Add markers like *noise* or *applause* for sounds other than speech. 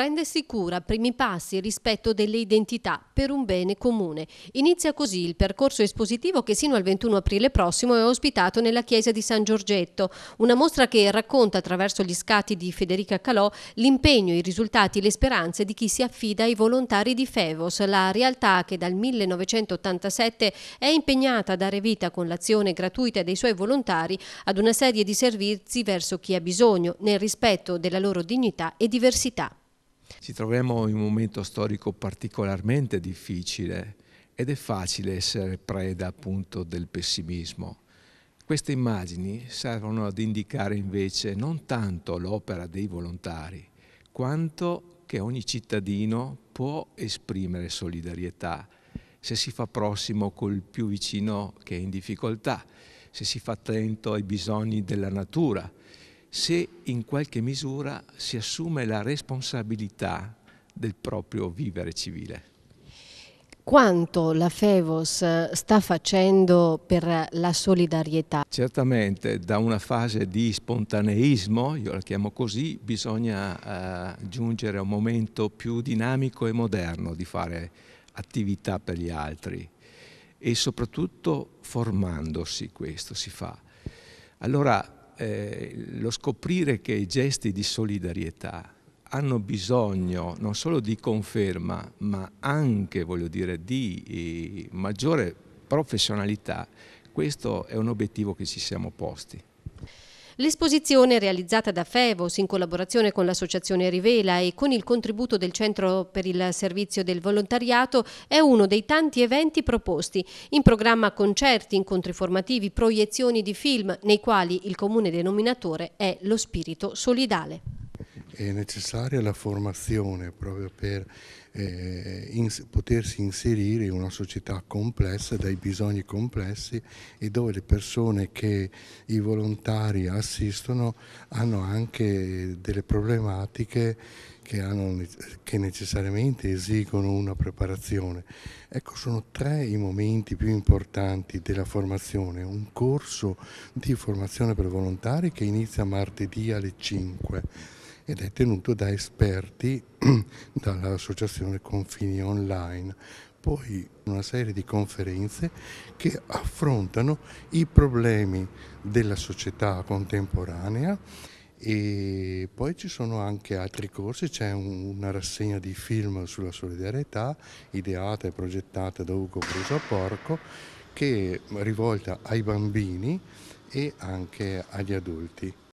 Prendersi cura, primi passi, rispetto delle identità per un bene comune. Inizia così il percorso espositivo che sino al 21 aprile prossimo è ospitato nella chiesa di San Giorgetto, una mostra che racconta attraverso gli scatti di Federica Calò l'impegno, i risultati, le speranze di chi si affida ai volontari di Fevos, la realtà che dal 1987 è impegnata a dare vita con l'azione gratuita dei suoi volontari ad una serie di servizi verso chi ha bisogno, nel rispetto della loro dignità e diversità. Ci troviamo in un momento storico particolarmente difficile ed è facile essere preda appunto del pessimismo. Queste immagini servono ad indicare invece non tanto l'opera dei volontari, quanto che ogni cittadino può esprimere solidarietà se si fa prossimo col più vicino che è in difficoltà, se si fa attento ai bisogni della natura, se in qualche misura si assume la responsabilità del proprio vivere civile. Quanto la FEVOS sta facendo per la solidarietà? Certamente da una fase di spontaneismo, io la chiamo così, bisogna eh, giungere a un momento più dinamico e moderno di fare attività per gli altri e soprattutto formandosi questo si fa. Allora eh, lo scoprire che i gesti di solidarietà hanno bisogno non solo di conferma, ma anche, voglio dire, di eh, maggiore professionalità, questo è un obiettivo che ci siamo posti. L'esposizione realizzata da FEVOS in collaborazione con l'associazione Rivela e con il contributo del Centro per il Servizio del Volontariato è uno dei tanti eventi proposti. In programma concerti, incontri formativi, proiezioni di film nei quali il comune denominatore è lo spirito solidale è necessaria la formazione proprio per eh, in, potersi inserire in una società complessa, dai bisogni complessi e dove le persone che i volontari assistono hanno anche delle problematiche che, hanno, che necessariamente esigono una preparazione. Ecco, sono tre i momenti più importanti della formazione, un corso di formazione per volontari che inizia martedì alle 5 ed è tenuto da esperti *clears throat* dall'associazione Confini Online. Poi una serie di conferenze che affrontano i problemi della società contemporanea e poi ci sono anche altri corsi, c'è una rassegna di film sulla solidarietà ideata e progettata da Ugo Brusa Porco che è rivolta ai bambini e anche agli adulti.